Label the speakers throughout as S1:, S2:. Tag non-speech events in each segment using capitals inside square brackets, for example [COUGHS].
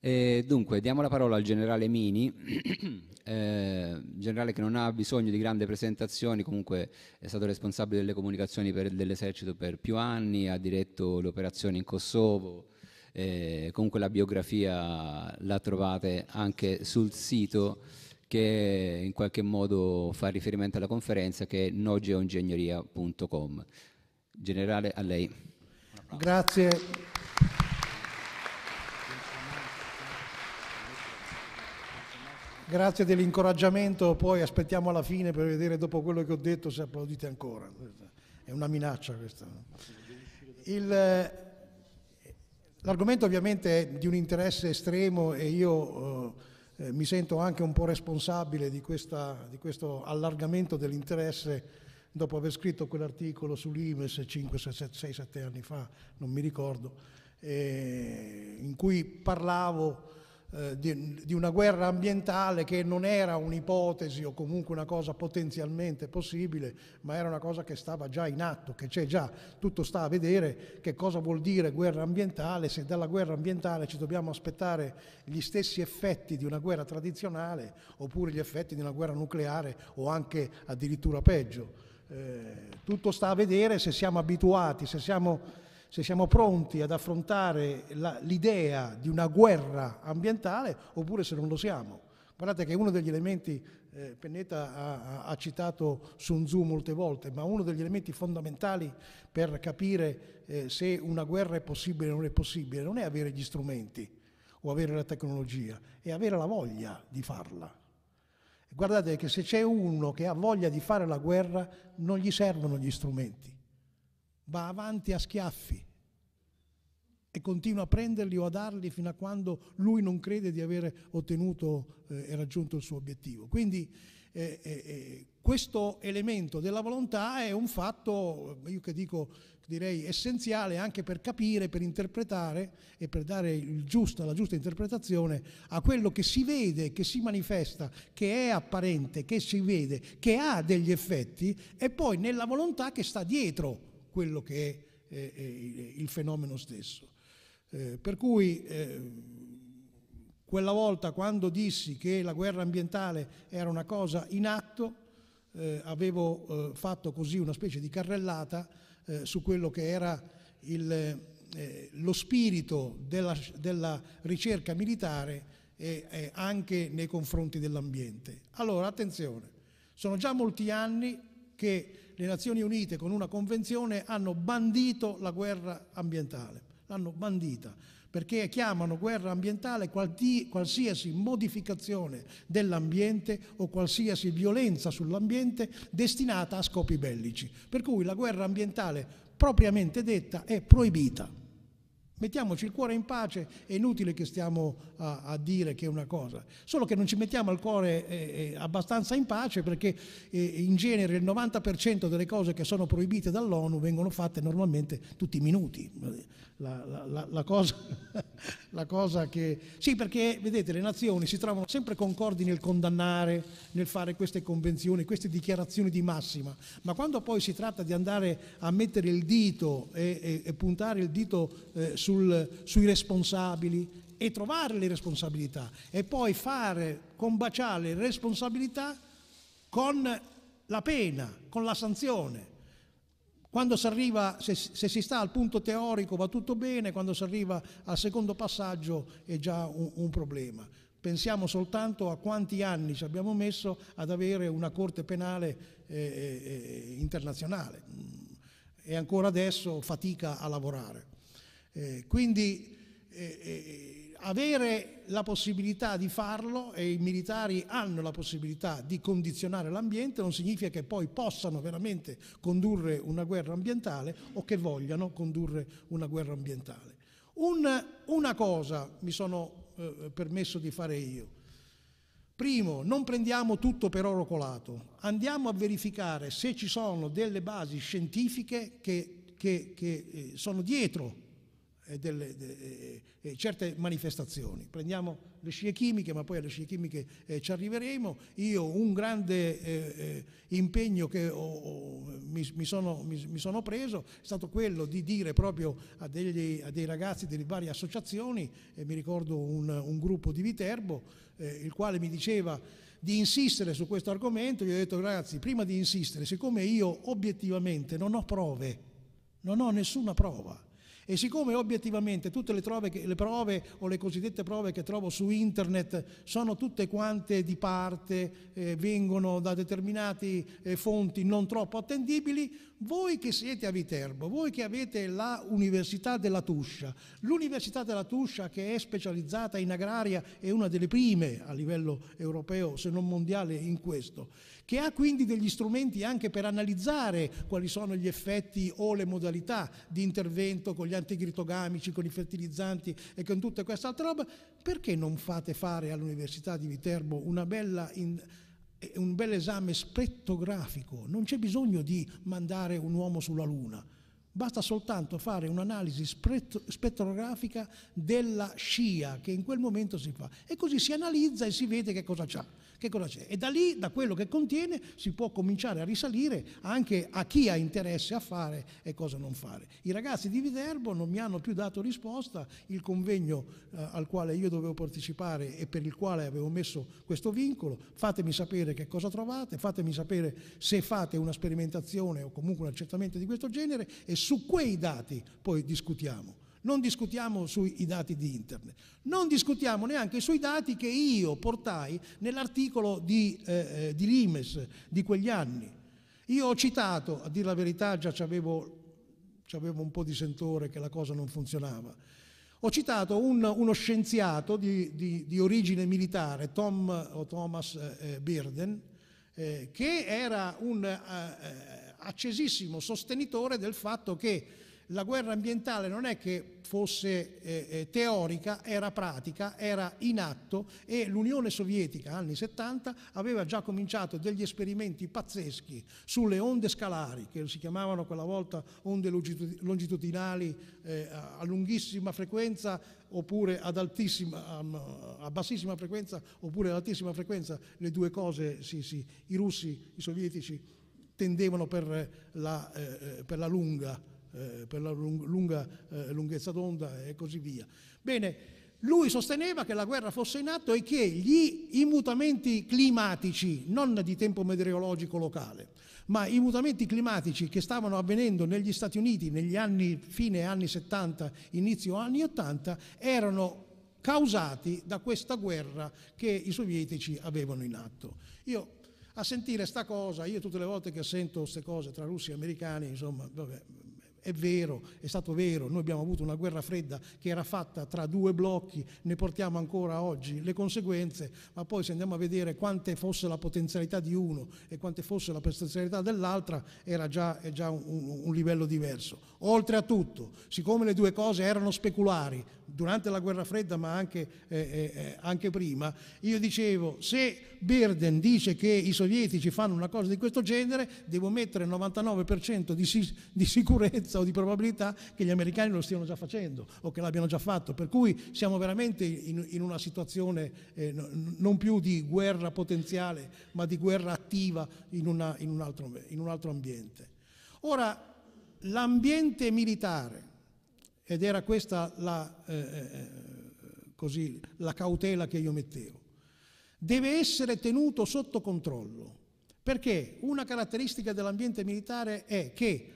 S1: E eh, dunque, diamo la parola al generale Mini, [CLEARS THROAT] eh, generale che non ha bisogno di grandi presentazioni, comunque è stato responsabile delle comunicazioni dell'esercito per più anni, ha diretto le operazioni in Kosovo, eh, comunque la biografia la trovate anche sul sito che in qualche modo fa riferimento alla conferenza che è nogeoingegneria.com. Generale, a lei. Grazie. Grazie dell'incoraggiamento, poi aspettiamo alla fine per vedere dopo quello che ho detto se applaudite ancora. È una minaccia questa. l'argomento ovviamente è di un interesse estremo e io eh, eh, mi sento anche un po' responsabile di, questa, di questo allargamento dell'interesse dopo aver scritto quell'articolo sull'IMES 5, 6, 6, 7 anni fa, non mi ricordo, eh, in cui parlavo eh, di, di, una guerra ambientale che non era un'ipotesi o comunque una cosa potenzialmente possibile, ma era una cosa che stava già in atto, che c'è già. Tutto sta a vedere che cosa vuol dire guerra ambientale, se dalla guerra ambientale ci dobbiamo aspettare gli stessi effetti di una guerra tradizionale oppure gli effetti di una guerra nucleare o anche addirittura peggio. Eh, tutto sta a vedere se siamo abituati, se siamo se siamo pronti ad affrontare l'idea di una guerra ambientale oppure se non lo siamo. Guardate che uno degli elementi, eh, Pennetta ha, ha, citato Sun Tzu molte volte, ma uno degli elementi fondamentali per capire eh, se una guerra è possibile o non è possibile non è avere gli strumenti o avere la tecnologia, è avere la voglia di farla. Guardate che se c'è uno che ha voglia di fare la guerra non gli servono gli strumenti, va avanti a schiaffi e continua a prenderli o a darli fino a quando lui non crede di aver ottenuto eh, e raggiunto il suo obiettivo. Quindi eh, eh, eh, questo elemento della volontà è un fatto, io che dico, direi essenziale anche per capire, per interpretare e per dare giusto, la giusta interpretazione a quello che si vede, che si manifesta, che è apparente, che si vede, che ha degli effetti e poi nella volontà che sta dietro quello che è eh, eh il fenomeno stesso. Eh, per cui eh, quella volta quando dissi che la guerra ambientale era una cosa in atto, eh, avevo eh, fatto così una specie di carrellata su quello che era il, lo spirito della, della ricerca militare e, e anche nei confronti dell'ambiente. Allora, attenzione, sono già molti anni che le Nazioni Unite con una convenzione hanno bandito la guerra ambientale, l'hanno bandita perché chiamano guerra ambientale qualsiasi modificazione dell'ambiente o qualsiasi violenza sull'ambiente destinata a scopi bellici. Per cui la guerra ambientale propriamente detta è proibita. Mettiamoci il cuore in pace, è inutile che stiamo a, a dire che è una cosa, solo che non ci mettiamo il cuore eh, eh abbastanza in pace perché eh, in genere il 90% delle cose che sono proibite dall'ONU vengono fatte normalmente tutti i minuti. La, la, la, cosa, [LAUGHS] la cosa che... Sì, perché vedete le nazioni si trovano sempre concordi nel condannare, nel fare queste convenzioni, queste dichiarazioni di massima, ma quando poi si tratta di andare a mettere il dito e, e, e puntare il dito eh, sul, sui responsabili e trovare le responsabilità e poi fare combaciare le responsabilità con la pena, con la sanzione. Quando si arriva, se, se, si sta al punto teorico va tutto bene, quando si arriva al secondo passaggio è già un, un problema. Pensiamo soltanto a quanti anni ci abbiamo messo ad avere una Corte penale eh, eh, eh internazionale e ancora adesso fatica a lavorare. Eh, quindi eh, eh, avere la possibilità di farlo e i militari hanno la possibilità di condizionare l'ambiente non significa che poi possano veramente condurre una guerra ambientale o che vogliano condurre una guerra ambientale. Un, una cosa mi sono eh, eh permesso di fare io. Primo, non prendiamo tutto per oro colato, andiamo a verificare se ci sono delle basi scientifiche che, che, che eh, sono dietro eh, delle, de, eh, eh, certe manifestazioni. Prendiamo le scie chimiche, ma poi alle scie chimiche eh, ci arriveremo. Io un grande eh, eh, impegno che ho, ho, mi, mi, sono, mi, mi, sono, preso è stato quello di dire proprio a, degli, a dei ragazzi delle varie associazioni, mi ricordo un, un, gruppo di Viterbo, il quale mi diceva di insistere su questo argomento, gli ho detto ragazzi, prima di insistere, siccome io obiettivamente non ho prove, non ho nessuna prova, e siccome obiettivamente tutte le, che, le, prove o le cosiddette prove che trovo su internet sono tutte quante di parte, eh, vengono da determinate eh, fonti non troppo attendibili, voi che siete a Viterbo, voi che avete la Università della Tuscia, l'Università della Tuscia che è specializzata in agraria è una delle prime a livello europeo, se non mondiale, in questo che ha quindi degli strumenti anche per analizzare quali sono gli effetti o le modalità di intervento con gli antiglitogamici, con i fertilizzanti e con tutta quest'altra roba, perché non fate fare all'Università di Viterbo in, eh, un bel esame spettrografico? Non c'è bisogno di mandare un uomo sulla Luna. Basta soltanto fare un'analisi spettrografica della scia che in quel momento si fa e così si analizza e si vede che cosa c'ha. Che cosa c'è? E da lì, da quello che contiene, si può cominciare a risalire anche a chi ha interesse a fare e cosa non fare. I ragazzi di Viterbo non mi hanno più dato risposta, il convegno eh, al quale io dovevo partecipare e per il quale avevo messo questo vincolo, fatemi sapere che cosa trovate, fatemi sapere se fate una sperimentazione o comunque un accertamento di questo genere e su quei dati poi discutiamo. Non discutiamo sui dati di internet, non discutiamo neanche sui dati che io portai nell'articolo di, eh, eh di Limes di quegli anni. Io ho citato, a dire la verità, già avevo un po' di sentore che la cosa non funzionava. Ho citato un, uno scienziato di, di, di, origine militare, Tom o Thomas eh, eh Birden, eh, che era un eh, eh, accesissimo sostenitore del fatto che la guerra ambientale non è che fosse eh, eh, teorica, era pratica, era in atto e l'Unione Sovietica, anni 70, aveva già cominciato degli esperimenti pazzeschi sulle onde scalari, che si chiamavano quella volta onde longitudinali eh, a lunghissima frequenza oppure ad altissima, a bassissima frequenza oppure ad altissima frequenza, le due cose, sì, sì, i russi, i sovietici tendevano per la, eh, eh per la lunga eh, per la lunga, eh, lunghezza d'onda e così via. Bene, lui sosteneva che la guerra fosse in atto e che gli immutamenti climatici, non di tempo meteorologico locale, ma i mutamenti climatici che stavano avvenendo negli Stati Uniti negli anni fine anni 70, inizio anni 80, erano causati da questa guerra che i sovietici avevano in atto. Io a sentire sta cosa, io tutte le volte che sento queste cose tra russi e americani, insomma, vabbè, è vero, è stato vero, noi abbiamo avuto una guerra fredda che era fatta tra due blocchi, ne portiamo ancora oggi le conseguenze, ma poi se andiamo a vedere quante fosse la potenzialità di uno e quante fosse la potenzialità dell'altra, era già, è già un, un, un livello diverso. Oltre a tutto, siccome le due cose erano speculari, durante la guerra fredda ma anche, eh, eh, eh anche prima, io dicevo se Berden dice che i sovietici fanno una cosa di questo genere devo mettere il 99% di, di, sicurezza o di probabilità che gli americani lo stiano già facendo o che l'abbiano già fatto, per cui siamo veramente in, in una situazione eh, non più di guerra potenziale ma di guerra attiva in, una, in, un, altro, in un altro ambiente. Ora, l'ambiente militare ed era questa la, eh, eh, così, la cautela che io mettevo. Deve essere tenuto sotto controllo, perché una caratteristica dell'ambiente militare è che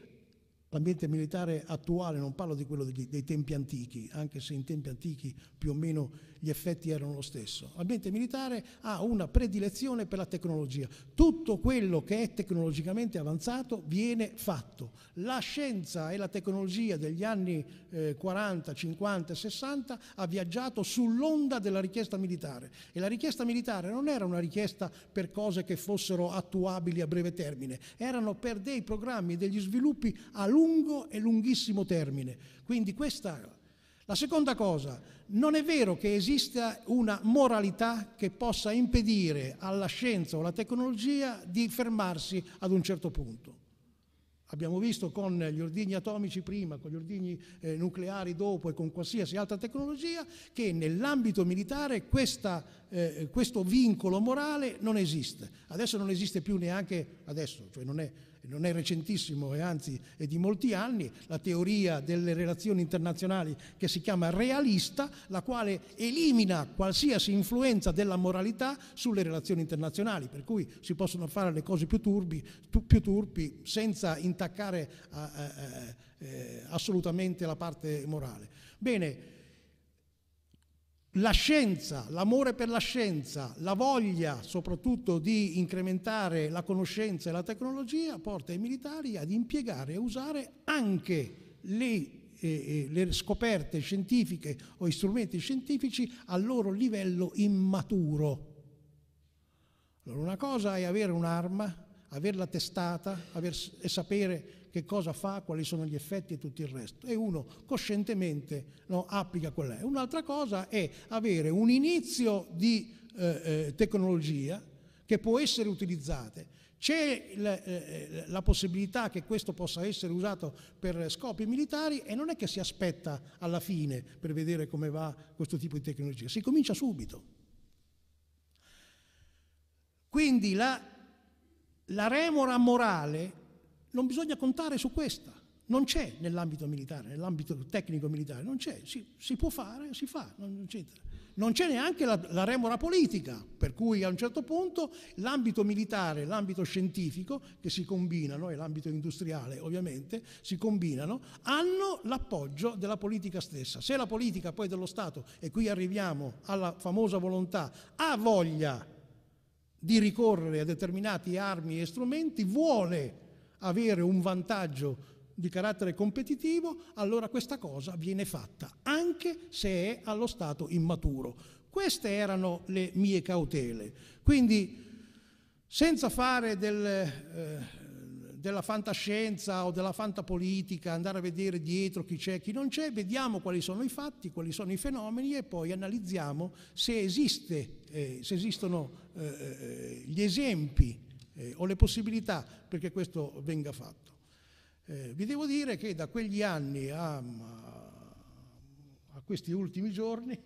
S1: l'ambiente militare attuale, non parlo di quello dei tempi antichi, anche se in tempi antichi più o meno gli effetti erano lo stesso. L'ambiente militare ha una predilezione per la tecnologia. Tutto quello che è tecnologicamente avanzato viene fatto. La scienza e la tecnologia degli anni eh, 40, 50 60 ha viaggiato sull'onda della richiesta militare e la richiesta militare non era una richiesta per cose che fossero attuabili a breve termine, erano per dei programmi, e degli sviluppi a lungo e lunghissimo termine. Quindi questa la seconda cosa, non è vero che esista una moralità che possa impedire alla scienza o alla tecnologia di fermarsi ad un certo punto. Abbiamo visto con gli ordigni atomici prima, con gli ordigni eh, nucleari dopo e con qualsiasi altra tecnologia che nell'ambito militare questa, eh, questo vincolo morale non esiste. Adesso non esiste più neanche adesso, cioè non è non è recentissimo e anzi è di molti anni, la teoria delle relazioni internazionali che si chiama realista, la quale elimina qualsiasi influenza della moralità sulle relazioni internazionali, per cui si possono fare le cose più, turbi, più turpi senza intaccare eh eh, eh, eh, assolutamente la parte morale. Bene, la scienza, l'amore per la scienza, la voglia soprattutto di incrementare la conoscenza e la tecnologia porta i militari ad impiegare e usare anche le eh, eh, le scoperte scientifiche o gli strumenti scientifici al loro livello immaturo. Allora una cosa è avere un'arma, averla testata aver, e sapere che cosa fa, quali sono gli effetti e tutto il resto. E uno coscientemente no, applica quella. Un'altra cosa è avere un inizio di eh, eh tecnologia che può essere utilizzata. C'è la, eh, eh, la, possibilità che questo possa essere usato per scopi militari e non è che si aspetta alla fine per vedere come va questo tipo di tecnologia, si comincia subito. Quindi la, la remora morale non bisogna contare su questa, non c'è nell'ambito militare, nell'ambito tecnico-militare, non c'è, si, si può fare, si fa, non, non c'è neanche la, la, remora politica, per cui a un certo punto l'ambito militare l'ambito scientifico, che si combinano, e l'ambito industriale ovviamente, si combinano, hanno l'appoggio della politica stessa. Se la politica poi dello Stato, e qui arriviamo alla famosa volontà, ha voglia di ricorrere a determinate armi e strumenti, vuole avere un vantaggio di carattere competitivo, allora questa cosa viene fatta, anche se è allo stato immaturo. Queste erano le mie cautele. Quindi, senza fare del, eh, della fantascienza o della fantapolitica, andare a vedere dietro chi c'è e chi non c'è, vediamo quali sono i fatti, quali sono i fenomeni e poi analizziamo se, esiste, eh, se esistono eh, eh gli esempi eh, o le possibilità perché questo venga fatto. Eh, vi devo dire che da quegli anni a, a questi ultimi giorni [LAUGHS]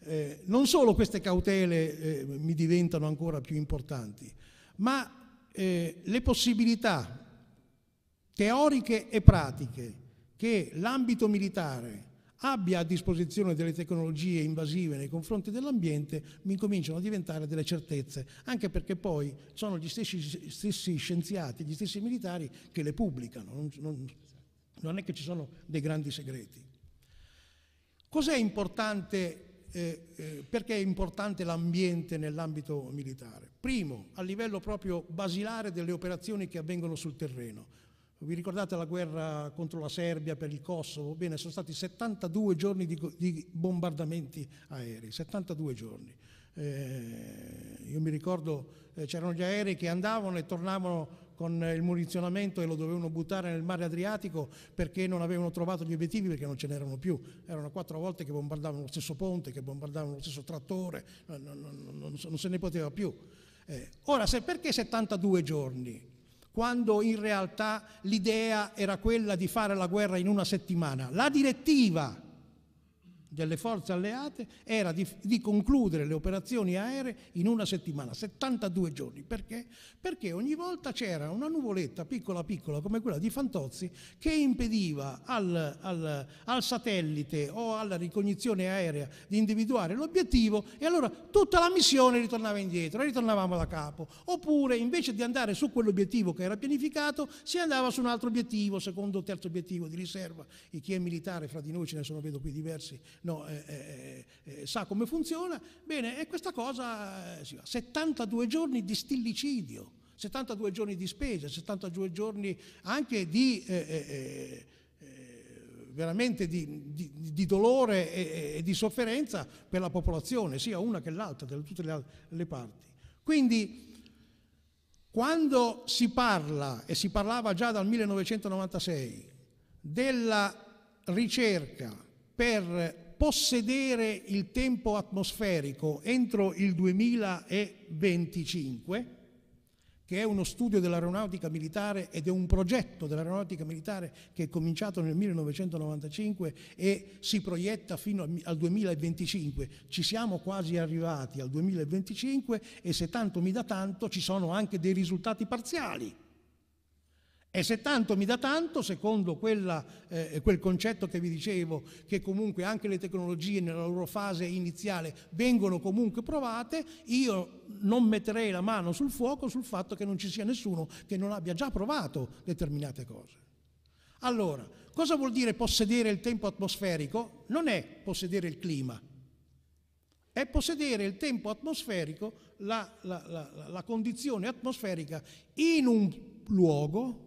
S1: eh, non solo queste cautele eh, mi diventano ancora più importanti, ma eh, le possibilità teoriche e pratiche che l'ambito militare abbia a disposizione delle tecnologie invasive nei confronti dell'ambiente, mi cominciano a diventare delle certezze, anche perché poi sono gli stessi, stessi scienziati, gli stessi militari che le pubblicano, non, non, non, è che ci sono dei grandi segreti. Cos'è importante? Eh, eh, perché è importante l'ambiente nell'ambito militare? Primo, a livello proprio basilare delle operazioni che avvengono sul terreno. Vi ricordate la guerra contro la Serbia per il Kosovo? Bene, sono stati 72 giorni di, di bombardamenti aerei, 72 giorni. Eh, io mi ricordo eh, c'erano gli aerei che andavano e tornavano con il munizionamento e lo dovevano buttare nel mare Adriatico perché non avevano trovato gli obiettivi perché non ce n'erano più. Erano quattro volte che bombardavano lo stesso ponte, che bombardavano lo stesso trattore, non, non, non, non se ne poteva più. Eh, ora, se, perché 72 giorni? quando in realtà l'idea era quella di fare la guerra in una settimana. La direttiva delle forze alleate era di, di, concludere le operazioni aeree in una settimana, 72 giorni. Perché? Perché ogni volta c'era una nuvoletta piccola piccola come quella di Fantozzi che impediva al, al, al satellite o alla ricognizione aerea di individuare l'obiettivo e allora tutta la missione ritornava indietro e ritornavamo da capo. Oppure invece di andare su quell'obiettivo che era pianificato si andava su un altro obiettivo, secondo o terzo obiettivo di riserva. E chi è militare fra di noi ce ne sono vedo qui diversi no, eh eh, eh, eh, sa come funziona. Bene, e questa cosa, 72 eh, giorni di stillicidio, 72 giorni di spesa, 72 giorni anche di veramente di, di, di dolore e, e, di sofferenza per la popolazione, sia una che l'altra, da tutte le, le, parti. Quindi, quando si parla, e si parlava già dal 1996, della ricerca per possedere il tempo atmosferico entro il 2025, che è uno studio dell'aeronautica militare ed è un progetto dell'aeronautica militare che è cominciato nel 1995 e si proietta fino al 2025. Ci siamo quasi arrivati al 2025 e se tanto mi dà tanto ci sono anche dei risultati parziali e se tanto mi dà tanto, secondo quella, eh, quel concetto che vi dicevo, che comunque anche le tecnologie nella loro fase iniziale vengono comunque provate, io non metterei la mano sul fuoco sul fatto che non ci sia nessuno che non abbia già provato determinate cose. Allora, cosa vuol dire possedere il tempo atmosferico? Non è possedere il clima, è possedere il tempo atmosferico, la, la, la, la condizione atmosferica in un luogo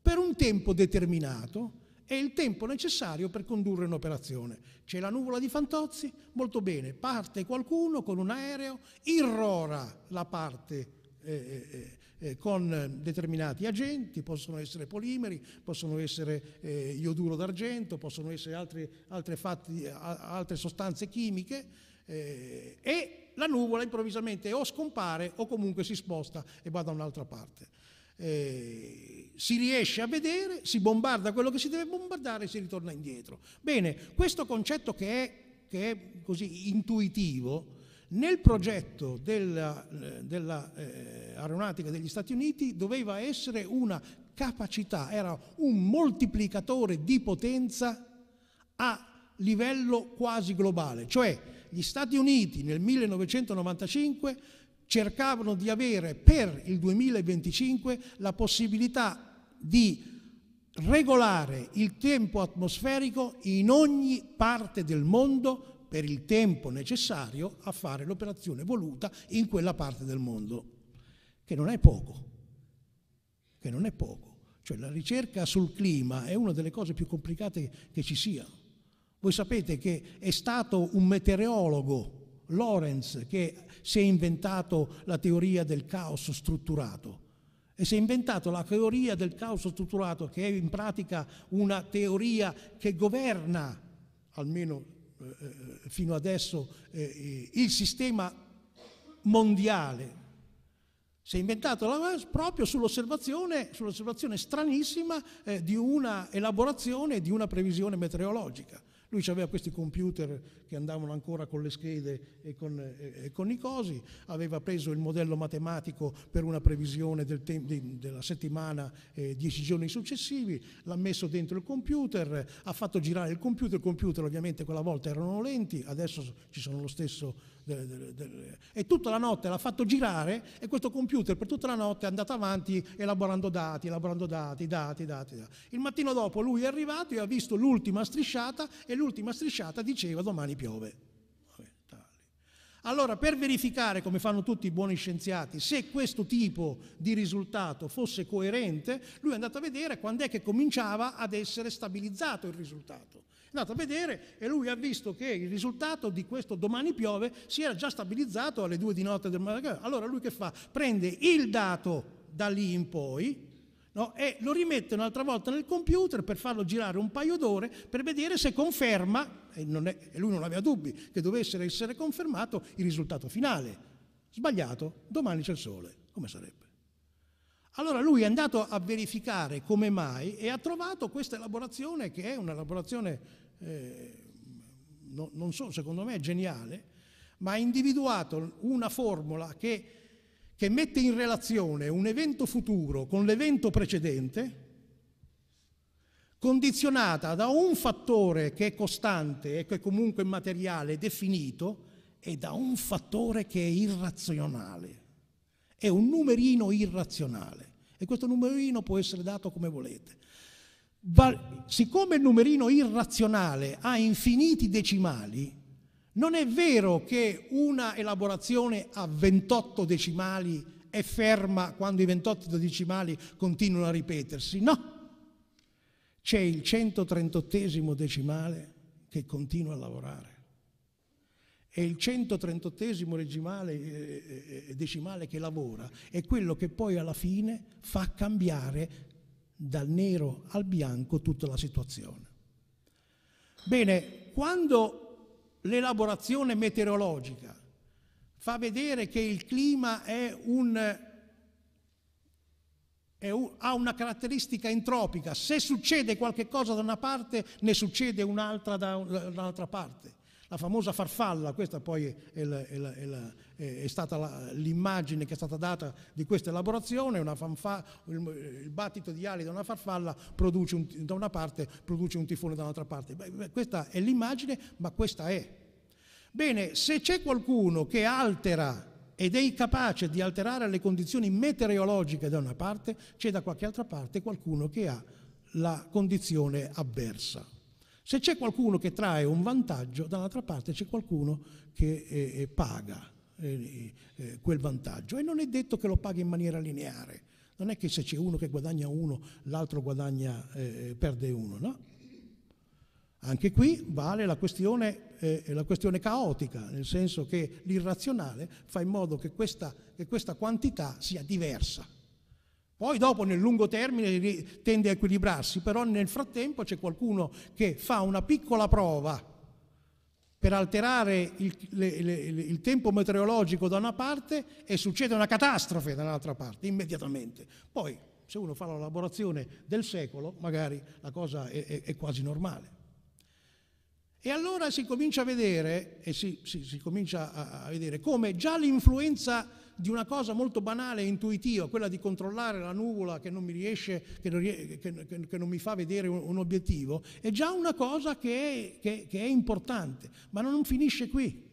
S1: per un tempo determinato è il tempo necessario per condurre un'operazione. C'è la nuvola di Fantozzi, molto bene, parte qualcuno con un aereo, irrora la parte eh, eh, eh, eh con determinati agenti, possono essere polimeri, possono essere eh, ioduro d'argento, possono essere altre, altre, fatti, altre sostanze chimiche eh, e la nuvola improvvisamente o scompare o comunque si sposta e va da un'altra parte. Eh, si riesce a vedere, si bombarda quello che si deve bombardare e si ritorna indietro. Bene, questo concetto che è, che è così intuitivo, nel progetto dell'aeronautica eh, eh degli Stati Uniti doveva essere una capacità, era un moltiplicatore di potenza a livello quasi globale, cioè gli Stati Uniti nel 1995 cercavano di avere per il 2025 la possibilità di regolare il tempo atmosferico in ogni parte del mondo per il tempo necessario a fare l'operazione voluta in quella parte del mondo, che non è poco, che non è poco. Cioè la ricerca sul clima è una delle cose più complicate che ci sia. Voi sapete che è stato un meteorologo Lorenz che si è inventato la teoria del caos strutturato e si è inventato la teoria del caos strutturato che è in pratica una teoria che governa, almeno eh, fino adesso, eh, il sistema mondiale. Si è inventato la, proprio sull'osservazione, sull'osservazione stranissima eh, di una elaborazione, di una previsione meteorologica. Lui aveva questi computer che andavano ancora con le schede e con, e con i cosi, aveva preso il modello matematico per una previsione del te- di, della settimana eh, dieci giorni successivi, l'ha messo dentro il computer, ha fatto girare il computer, il computer ovviamente quella volta erano lenti, adesso ci sono lo stesso del, del, del, e tutta la notte l'ha fatto girare e questo computer per tutta la notte è andato avanti elaborando dati, elaborando dati, dati, dati. dati. Il mattino dopo lui è arrivato e ha visto l'ultima strisciata e l'ultima strisciata diceva domani piove. Allora, per verificare, come fanno tutti i buoni scienziati, se questo tipo di risultato fosse coerente, lui è andato a vedere quando è che cominciava ad essere stabilizzato il risultato. È andato a vedere e lui ha visto che il risultato di questo domani piove si era già stabilizzato alle due di notte del mattino. Allora lui che fa? Prende il dato da lì in poi, No? e lo rimette un'altra volta nel computer per farlo girare un paio d'ore per vedere se conferma, e, è, e, lui non aveva dubbi che dovesse essere confermato, il risultato finale. Sbagliato, domani c'è il sole. Come sarebbe? Allora lui è andato a verificare come mai e ha trovato questa elaborazione che è un'elaborazione, eh, no, non so, secondo me geniale, ma ha individuato una formula che, che mette in relazione un evento futuro con l'evento precedente, condizionata da un fattore che è costante e che è comunque materiale definito e da un fattore che è irrazionale. È un numerino irrazionale e questo numerino può essere dato come volete. Va, siccome il numerino irrazionale ha infiniti decimali, non è vero che una elaborazione a 28 decimali è ferma quando i 28 decimali continuano a ripetersi. No, c'è il 138 decimale che continua a lavorare e il 138 regimale, eh, eh, decimale che lavora è quello che poi alla fine fa cambiare dal nero al bianco tutta la situazione. Bene, quando l'elaborazione meteorologica fa vedere che il clima un, un, ha una caratteristica entropica, se succede qualcosa da una parte ne succede un'altra da un'altra parte la famosa farfalla, questa poi è, la, è, la, è, la, è stata l'immagine che è stata data di questa elaborazione, fanfa, il, il, battito di ali da una farfalla un, da una parte produce un tifone dall'altra parte. Beh, questa è l'immagine, ma questa è. Bene, se c'è qualcuno che altera ed è capace di alterare le condizioni meteorologiche da una parte, c'è da qualche altra parte qualcuno che ha la condizione avversa. Se c'è qualcuno che trae un vantaggio, dall'altra parte c'è qualcuno che eh, eh paga eh, eh, eh, quel vantaggio e non è detto che lo paghi in maniera lineare. Non è che se c'è uno che guadagna uno, l'altro guadagna, eh, perde uno, no? Anche qui vale la questione, eh, la questione, caotica, nel senso che l'irrazionale fa in modo che questa, che questa quantità sia diversa. Poi dopo nel lungo termine tende a equilibrarsi, però nel frattempo c'è qualcuno che fa una piccola prova per alterare il, le, le, il, tempo meteorologico da una parte e succede una catastrofe dall'altra parte immediatamente. Poi se uno fa la lavorazione del secolo, magari la cosa è, è, è quasi normale. E allora si comincia a vedere, e si, si, si comincia a vedere come già l'influenza di una cosa molto banale e intuitiva, quella di controllare la nuvola che non mi riesce, che non, che, che, che non mi fa vedere un, un, obiettivo, è già una cosa che è, che è importante, ma non finisce qui.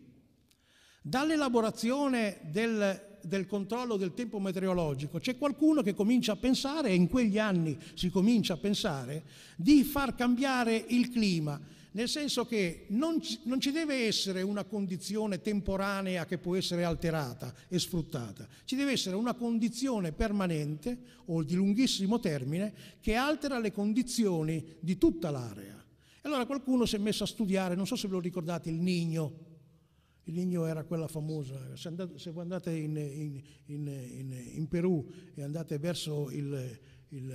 S1: Dall'elaborazione del del controllo del tempo meteorologico, c'è qualcuno che comincia a pensare, e in quegli anni si comincia a pensare, di far cambiare il clima nel senso che non ci, non ci, deve essere una condizione temporanea che può essere alterata e sfruttata, ci deve essere una condizione permanente o di lunghissimo termine che altera le condizioni di tutta l'area. E allora qualcuno si è messo a studiare, non so se ve lo ricordate, il Nigno. Il Nigno era quella famosa, se, andate, se andate in, in, in, in Perù e andate verso il, il,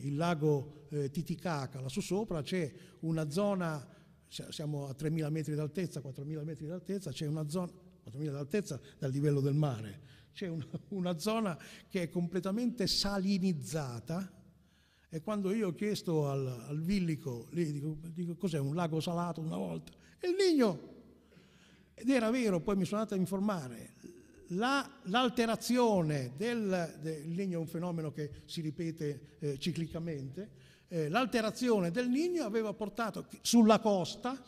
S1: il lago eh, Titicaca, lassù sopra c'è una zona, siamo a 3.000 metri d'altezza, 4.000 metri d'altezza, c'è una zona, 4.000 d'altezza dal livello del mare, c'è una, una zona che è completamente salinizzata, e quando io ho chiesto al, al Villico, lì dico, dico, cos'è un lago salato una volta? è il Nigno! Ed era vero, poi mi sono andato a informare, l'alterazione la, del, de, legno è un fenomeno che si ripete eh, ciclicamente, eh, l'alterazione del Nino aveva portato sulla costa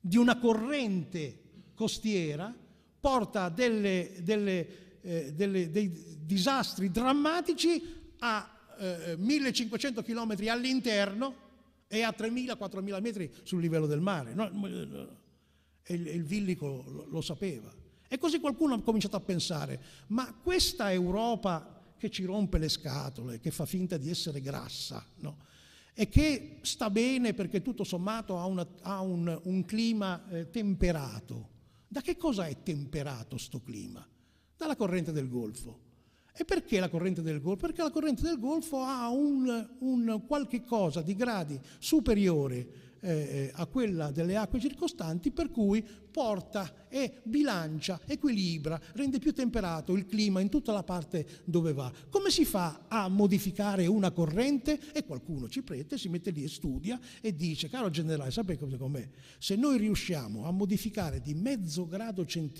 S1: di una corrente costiera, porta delle, delle, eh, delle, dei disastri drammatici a 1500 eh, km all'interno e a 3.000-4.000 metri sul livello del mare. No, il, il villico lo, lo sapeva. E così qualcuno ha cominciato a pensare, ma questa Europa che ci rompe le scatole, che fa finta di essere grassa, no? e che sta bene perché tutto sommato ha, una, ha un, un, clima eh, temperato. Da che cosa è temperato questo clima? Dalla corrente del Golfo. E perché la corrente del Golfo? Perché la corrente del Golfo ha un, un qualche cosa di gradi superiore eh, eh, a quella delle acque circostanti, per cui porta e bilancia, equilibra, rende più temperato il clima in tutta la parte dove va. Come si fa a modificare una corrente? E qualcuno ci prete, si mette lì e studia e dice, caro generale, sapete com'è? Se noi riusciamo a modificare di mezzo grado centigrado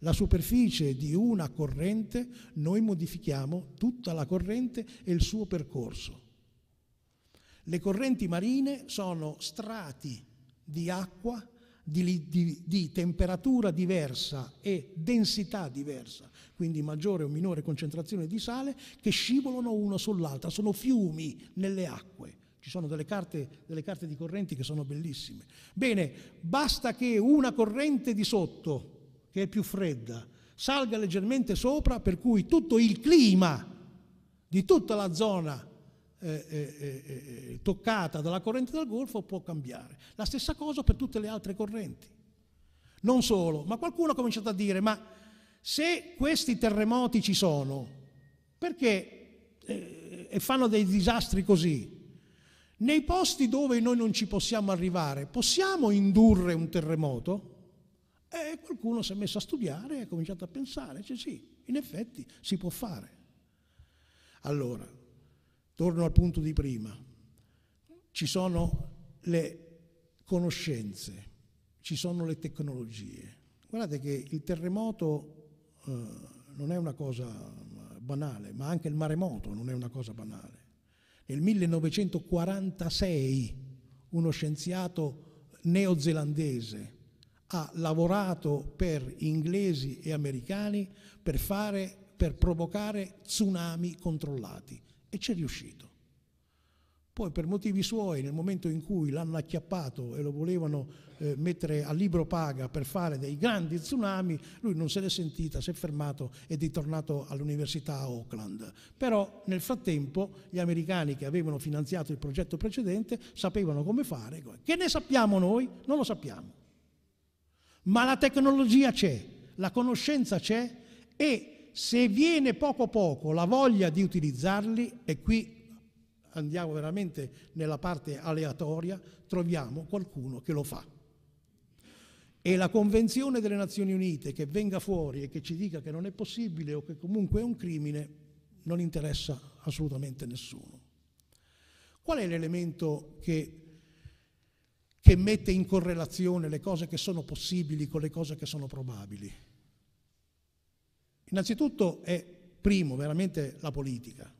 S1: la superficie di una corrente, noi modifichiamo tutta la corrente e il suo percorso. Le correnti marine sono strati di acqua di, di, di, temperatura diversa e densità diversa, quindi maggiore o minore concentrazione di sale, che scivolano uno sull'altra, sono fiumi nelle acque. Ci sono delle carte, delle carte di correnti che sono bellissime. Bene, basta che una corrente di sotto, che è più fredda, salga leggermente sopra, per cui tutto il clima di tutta la zona eh eh, eh, eh, toccata dalla corrente del Golfo può cambiare. La stessa cosa per tutte le altre correnti. Non solo, ma qualcuno ha cominciato a dire, ma se questi terremoti ci sono, perché eh, fanno dei disastri così? Nei posti dove noi non ci possiamo arrivare, possiamo indurre un terremoto? E qualcuno si è messo a studiare e ha cominciato a pensare, cioè sì, in effetti si può fare. Allora, Torno al punto di prima. Ci sono le conoscenze, ci sono le tecnologie. Guardate che il terremoto eh, non è una cosa banale, ma anche il maremoto non è una cosa banale. Nel 1946 uno scienziato neozelandese ha lavorato per inglesi e americani per, fare, per provocare tsunami controllati e ci è riuscito. Poi per motivi suoi, nel momento in cui l'hanno acchiappato e lo volevano eh, mettere a libro paga per fare dei grandi tsunami, lui non se l'è sentita, si è fermato ed è tornato all'università a Auckland. Però nel frattempo gli americani che avevano finanziato il progetto precedente sapevano come fare. Che ne sappiamo noi? Non lo sappiamo. Ma la tecnologia c'è, la conoscenza c'è e se viene poco poco la voglia di utilizzarli, e qui andiamo veramente nella parte aleatoria, troviamo qualcuno che lo fa. E la Convenzione delle Nazioni Unite che venga fuori e che ci dica che non è possibile o che comunque è un crimine non interessa assolutamente nessuno. Qual è l'elemento che, che mette in correlazione le cose che sono possibili con le cose che sono probabili? Innanzitutto è primo veramente la politica.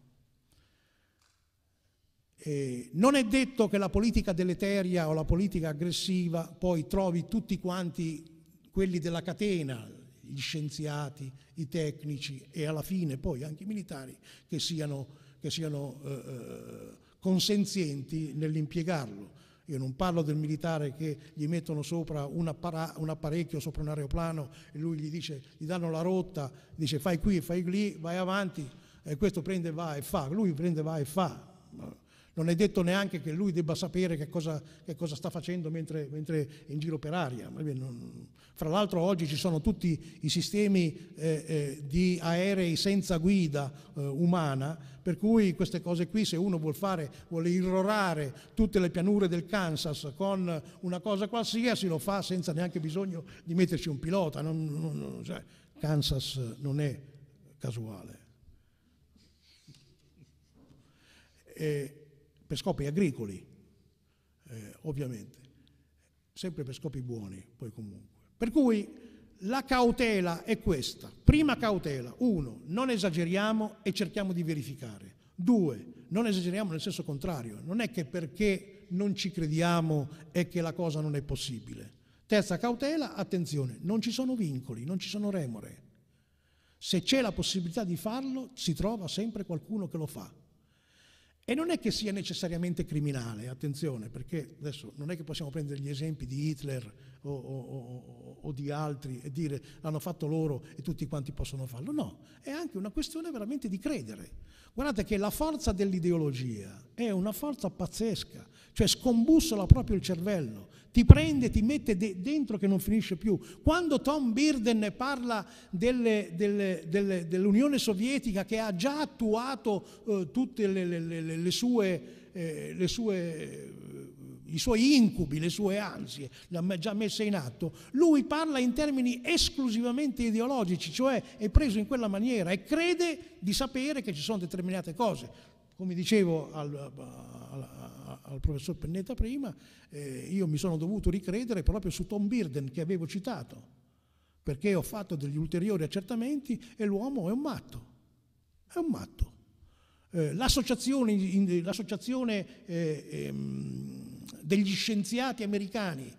S1: Eh, non è detto che la politica deleteria o la politica aggressiva poi trovi tutti quanti quelli della catena, gli scienziati, i tecnici e alla fine poi anche i militari che siano, che siano eh, eh consenzienti nell'impiegarlo. Io non parlo del militare che gli mettono sopra un, appara- un apparecchio, sopra un aeroplano e lui gli dice, gli danno la rotta, dice fai qui, fai lì, vai avanti e questo prende, va e fa, lui prende, va e fa non è detto neanche che lui debba sapere che cosa, che cosa sta facendo mentre, mentre, è in giro per aria. Fra l'altro oggi ci sono tutti i sistemi eh, eh, di aerei senza guida eh, umana, per cui queste cose qui se uno vuol fare, vuole irrorare tutte le pianure del Kansas con una cosa qualsiasi lo fa senza neanche bisogno di metterci un pilota. Non, non, non, cioè, Kansas non è casuale. E, eh, per scopi agricoli, eh, ovviamente, sempre per scopi buoni, poi comunque. Per cui la cautela è questa. Prima cautela, uno, non esageriamo e cerchiamo di verificare. Due, non esageriamo nel senso contrario, non è che perché non ci crediamo è che la cosa non è possibile. Terza cautela, attenzione, non ci sono vincoli, non ci sono remore. Se c'è la possibilità di farlo, si trova sempre qualcuno che lo fa. E non è che sia necessariamente criminale, attenzione, perché adesso non è che possiamo prendere gli esempi di Hitler o, o, o, o, di altri e dire l'hanno fatto loro e tutti quanti possono farlo. No, è anche una questione veramente di credere. Guardate che la forza dell'ideologia è una forza pazzesca, cioè scombussola proprio il cervello, ti prende, ti mette de- dentro che non finisce più. Quando Tom Birden parla delle, delle, delle, dell'Unione Sovietica che ha già attuato eh, tutte le, le, le sue... Eh, le sue eh, i suoi incubi, le sue ansie, le ha già messe in atto, lui parla in termini esclusivamente ideologici, cioè è preso in quella maniera e crede di sapere che ci sono determinate cose. Come dicevo al, al professor Pennetta prima, eh, io mi sono dovuto ricredere proprio su Tom Birden che avevo citato, perché ho fatto degli ulteriori accertamenti e l'uomo è un matto, è un matto. Eh, l'associazione, l'associazione eh, ehm, degli scienziati americani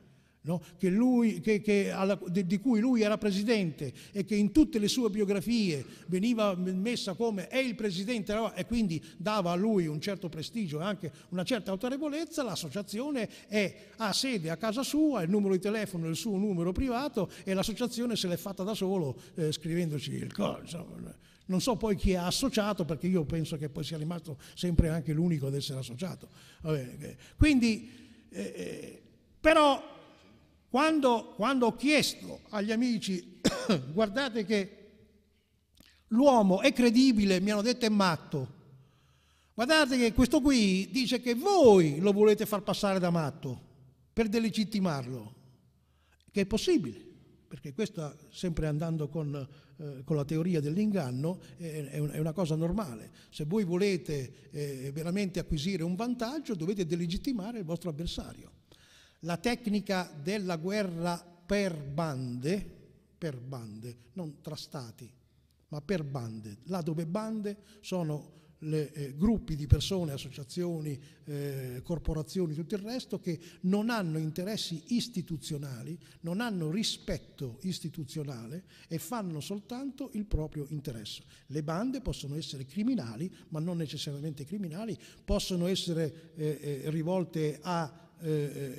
S1: no? che lui, che, che alla, di cui lui era presidente e che in tutte le sue biografie veniva messa come è il presidente e quindi dava a lui un certo prestigio e anche una certa autorevolezza, l'associazione è, ha sede a casa sua, il numero di telefono è il suo numero privato e l'associazione se l'è fatta da solo eh, scrivendoci il corso. Eh. Non so poi chi è associato, perché io penso che poi sia rimasto sempre anche l'unico ad essere associato. Vabbè, quindi, eh, eh però quando, quando ho chiesto agli amici, [COUGHS] guardate che l'uomo è credibile, mi hanno detto è matto. Guardate che questo qui dice che voi lo volete far passare da matto per delegittimarlo, che è possibile, perché questo sempre andando con, eh, con la teoria dell'inganno, eh, è, un, è, una cosa normale. Se voi volete eh, veramente acquisire un vantaggio, dovete delegittimare il vostro avversario. La tecnica della guerra per bande, per bande, non tra stati, ma per bande, là dove bande sono le, eh, gruppi di persone, associazioni, eh, corporazioni, tutto il resto che non hanno interessi istituzionali, non hanno rispetto istituzionale e fanno soltanto il proprio interesse. Le bande possono essere criminali, ma non necessariamente criminali, possono essere eh, eh rivolte a eh,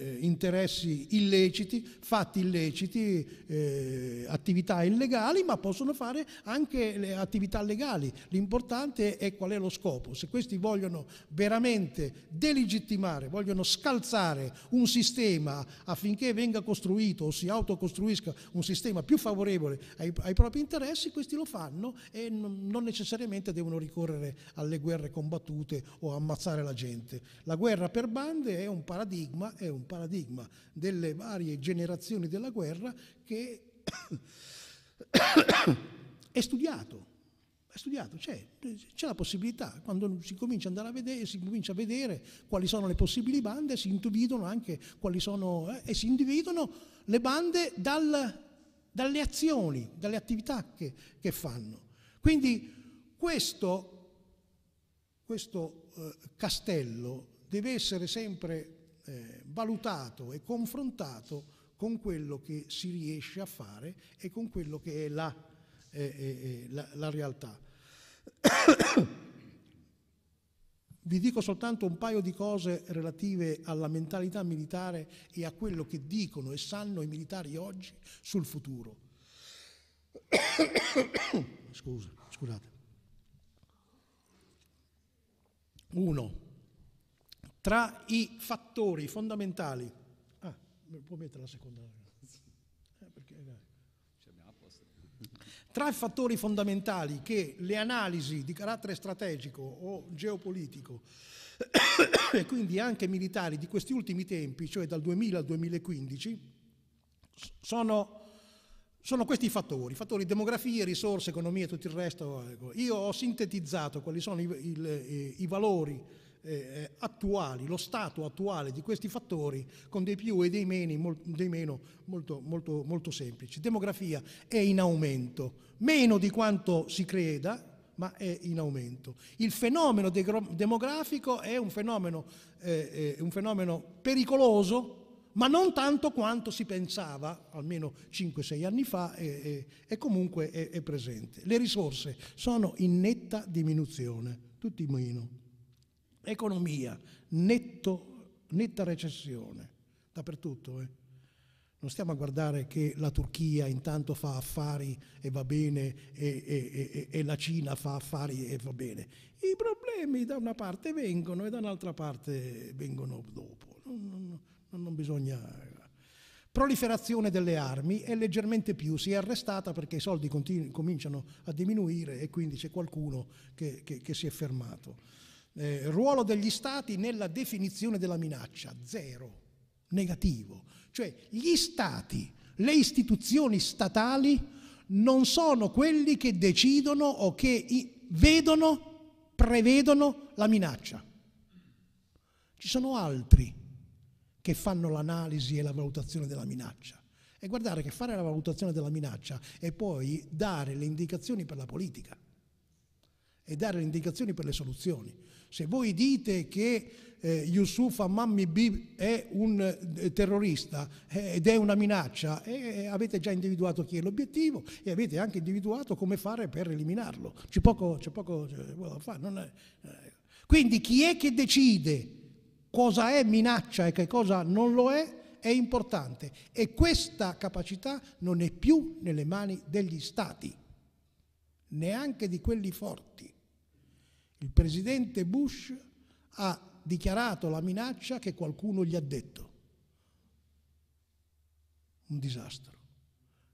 S1: eh, interessi illeciti, fatti illeciti, eh, attività illegali, ma possono fare anche le attività legali. L'importante è qual è lo scopo. Se questi vogliono veramente delegittimare, vogliono scalzare un sistema affinché venga costruito o si autocostruisca un sistema più favorevole ai, ai propri interessi, questi lo fanno e non necessariamente devono ricorrere alle guerre combattute o ammazzare la gente. La guerra per bande è un paradigma paradigma è un paradigma delle varie generazioni della guerra che [COUGHS] è studiato, è studiato, c'è, c'è la possibilità, quando si comincia ad andare a vedere, si comincia a vedere quali sono le possibili bande, si individuano anche quali sono, eh, e si individuano le bande dal, dalle azioni, dalle attività che, che fanno. Quindi questo, questo eh, castello deve essere sempre eh, valutato e confrontato con quello che si riesce a fare e con quello che è la, eh, eh, eh, la, la realtà. Vi dico soltanto un paio di cose relative alla mentalità militare e a quello che dicono e sanno i militari oggi sul futuro. [COUGHS] Scusa, scusate. Uno, tra i fattori fondamentali, ah, puoi mettere la seconda, eh, perché, eh. tra i fattori fondamentali che le analisi di carattere strategico o geopolitico [COUGHS] e quindi anche militari di questi ultimi tempi, cioè dal 2000 al 2015, sono sono questi fattori, fattori demografie, risorse, economia e tutto il resto. Ecco. Io ho sintetizzato quali sono i, il, eh, i valori eh, eh, attuali, lo stato attuale di questi fattori con dei più e dei, meni, mol, dei meno molto, molto, molto semplici. Demografia è in aumento, meno di quanto si creda, ma è in aumento. Il fenomeno demografico è un fenomeno, eh, è eh, un fenomeno pericoloso, ma non tanto quanto si pensava almeno 5-6 anni fa e, e, e comunque è, è presente. Le risorse sono in netta diminuzione, tutti meno economia, netto, netta recessione, dappertutto. Eh? Non stiamo a guardare che la Turchia intanto fa affari e va bene e, e, e, e la Cina fa affari e va bene. I problemi da una parte vengono e da un'altra parte vengono dopo. Non, non, non bisogna proliferazione delle armi è leggermente più, si è arrestata perché i soldi cominciano a diminuire e quindi c'è qualcuno che, che, che si è fermato. Eh, ruolo degli stati nella definizione della minaccia, zero, negativo. Cioè gli stati, le istituzioni statali non sono quelli che decidono o che vedono, prevedono la minaccia. Ci sono altri che fanno l'analisi e la valutazione della minaccia. E guardare che fare la valutazione della minaccia è poi dare le indicazioni per la politica e dare le indicazioni per le soluzioni. Se voi dite che eh, Yusuf Amami Bib è un eh, terrorista eh, ed è una minaccia, eh, eh, avete già individuato chi è l'obiettivo e avete anche individuato come fare per eliminarlo. C'è poco, c'è poco da fare. Eh. Quindi chi è che decide cosa è minaccia e che cosa non lo è è importante e questa capacità non è più nelle mani degli stati, neanche di quelli forti. Il presidente Bush ha dichiarato la minaccia che qualcuno gli ha detto. Un disastro.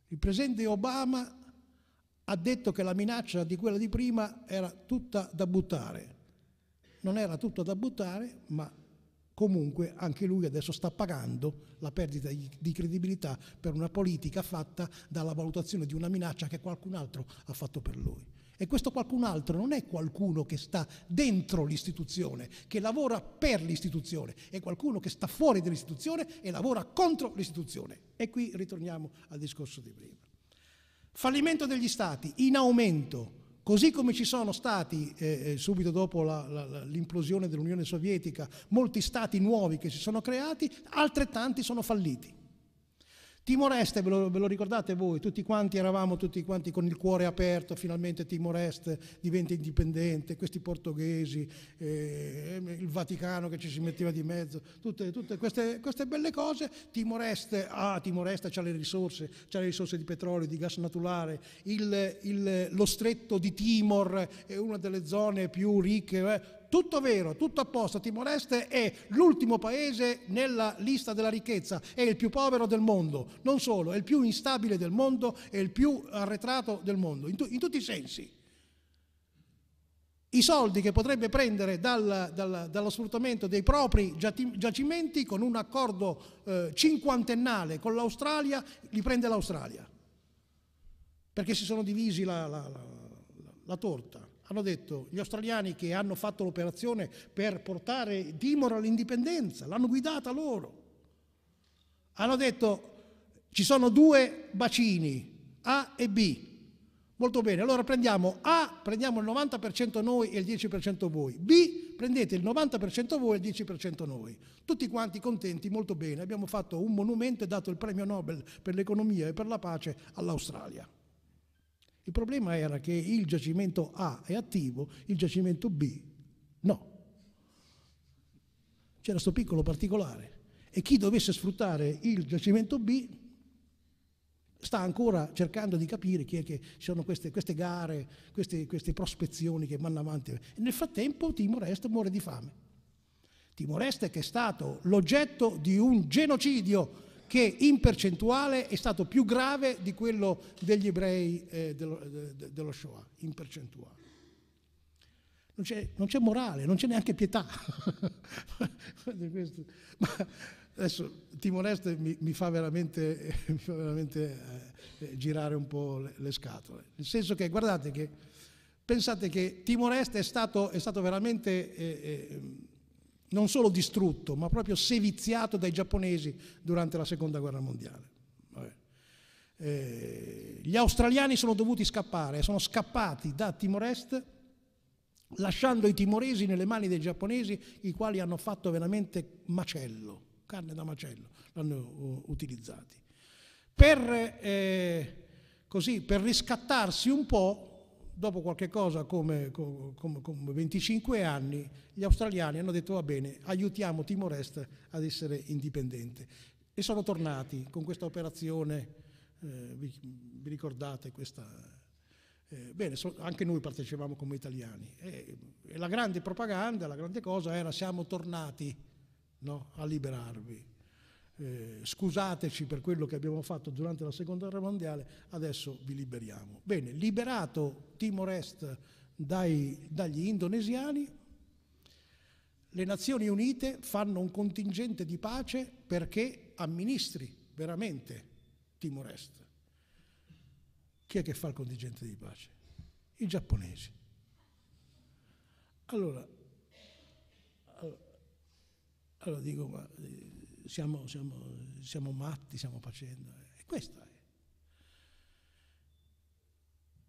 S1: Il presidente Obama ha detto che la minaccia di quella di prima era tutta da buttare. Non era tutta da buttare, ma comunque anche lui adesso sta pagando la perdita di credibilità per una politica fatta dalla valutazione di una minaccia che qualcun altro ha fatto per lui. E questo qualcun altro non è qualcuno che sta dentro l'istituzione, che lavora per l'istituzione, è qualcuno che sta fuori dall'istituzione e lavora contro l'istituzione. E qui ritorniamo al discorso di prima. Fallimento degli stati in aumento, così come ci sono stati eh, eh subito dopo la, la, l'implosione dell'Unione Sovietica, molti stati nuovi che si sono creati, altrettanti sono falliti. Timor-Est, ve lo, ve lo, ricordate voi, tutti quanti eravamo tutti quanti con il cuore aperto, finalmente Timor-Est diventa indipendente, questi portoghesi, eh, il Vaticano che ci si metteva di mezzo, tutte, tutte queste, queste, belle cose, Timor-Est ha, ah, Timor ha le risorse, ha le risorse di petrolio, di gas naturale, il, il, lo stretto di Timor è una delle zone più ricche, eh, tutto vero, tutto a posto, Timor Est è l'ultimo paese nella lista della ricchezza, è il più povero del mondo, non solo, è il più instabile del mondo, è il più arretrato del mondo, in, tu, in tutti i sensi. I soldi che potrebbe prendere dal, dal, dallo sfruttamento dei propri giacimenti con un accordo eh, cinquantennale con l'Australia, li prende l'Australia, perché si sono divisi la, la, la, la torta hanno detto gli australiani che hanno fatto l'operazione per portare Timor all'indipendenza, l'hanno guidata loro. Hanno detto ci sono due bacini, A e B. Molto bene, allora prendiamo A, prendiamo il 90% noi e il 10% voi. B, prendete il 90% voi e il 10% noi. Tutti quanti contenti, molto bene. Abbiamo fatto un monumento e dato il premio Nobel per l'economia e per la pace all'Australia. Il problema era che il giacimento A è attivo, il giacimento B no. C'era questo piccolo particolare. E chi dovesse sfruttare il giacimento B sta ancora cercando di capire chi è che ci sono queste, queste gare, queste, queste, prospezioni che vanno avanti. E nel frattempo Timor Est muore di fame. Timor Est che è stato l'oggetto di un genocidio che in percentuale è stato più grave di quello degli ebrei eh, dello, de, dello, Shoah, in percentuale. Non c'è, non c'è morale, non c'è neanche pietà. [LAUGHS] Ma adesso Timoreste mi, mi fa veramente, [LAUGHS] mi fa veramente eh, eh, girare un po' le, le, scatole. Nel senso che, guardate che, pensate che Timoreste è stato, è stato veramente... Eh, eh non solo distrutto, ma proprio seviziato dai giapponesi durante la seconda guerra mondiale. Eh, gli australiani sono dovuti scappare, sono scappati da Timor-Est lasciando i timoresi nelle mani dei giapponesi, i quali hanno fatto veramente macello, carne da macello, l'hanno eh, utilizzati. Per, eh, così, per riscattarsi un po', dopo qualche cosa come, come, come, 25 anni, gli australiani hanno detto va bene, aiutiamo Timor Est ad essere indipendente. E sono tornati con questa operazione, eh, vi, vi, ricordate questa... Eh, bene, so, anche noi partecipavamo come italiani. E, e, la grande propaganda, la grande cosa era siamo tornati no, a liberarvi. Eh, scusateci per quello che abbiamo fatto durante la seconda guerra mondiale, adesso vi liberiamo. Bene, liberato Timor Est dai, dagli indonesiani, le Nazioni Unite fanno un contingente di pace perché amministri veramente Timor Est. Chi è che fa il contingente di pace? I giapponesi. Allora, allora, allora dico, ma eh, siamo, siamo, siamo matti, stiamo facendo. Eh. E questo è.